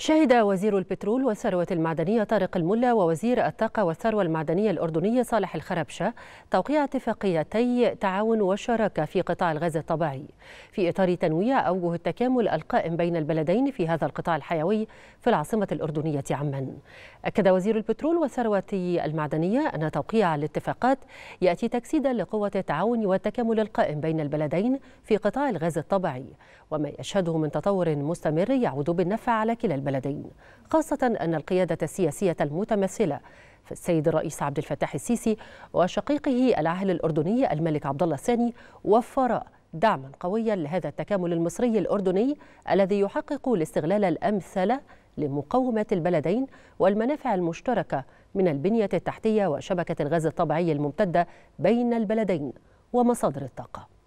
شهد وزير البترول والثروة المعدنية طارق الملا ووزير الطاقة والثروة المعدنية الأردني صالح الخربشة توقيع اتفاقيتي تعاون وشراكة في قطاع الغاز الطبيعي في إطار تنويع أوجه التكامل القائم بين البلدين في هذا القطاع الحيوي في العاصمة الأردنية عمان أكد وزير البترول والثروة المعدنية أن توقيع الاتفاقات يأتي تجسيدا لقوة التعاون والتكامل القائم بين البلدين في قطاع الغاز الطبيعي وما يشهده من تطور مستمر يعود بالنفع على كلا البلدين البلدين خاصة أن القيادة السياسية المتمثلة في السيد الرئيس عبد الفتاح السيسي وشقيقه العاهل الأردني الملك عبد الله الثاني وفر دعما قويا لهذا التكامل المصري الأردني الذي يحقق الاستغلال الأمثل لمقاومة البلدين والمنافع المشتركة من البنية التحتية وشبكة الغاز الطبيعي الممتدة بين البلدين ومصادر الطاقة